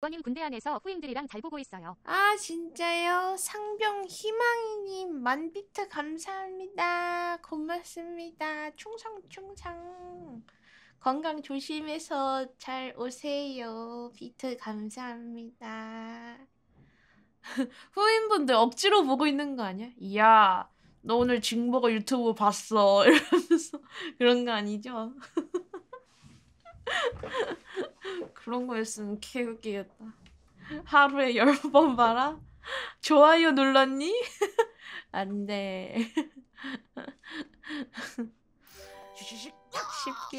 원님 군대 안에서 후임들이랑 잘 보고 있어요. 아 진짜요? 상병 희망이님 만비트 감사합니다. 고맙습니다. 충성 충성. 건강 조심해서 잘 오세요. 비트 감사합니다. 후임분들 억지로 보고 있는 거 아니야? 이야 너 오늘 징버거 유튜브 봤어 이러면서 그런 거 아니죠? 그런 거였으면 개웃기겠다. 하루에 열 번 봐라? 좋아요 눌렀니? 안 돼. 쉽게.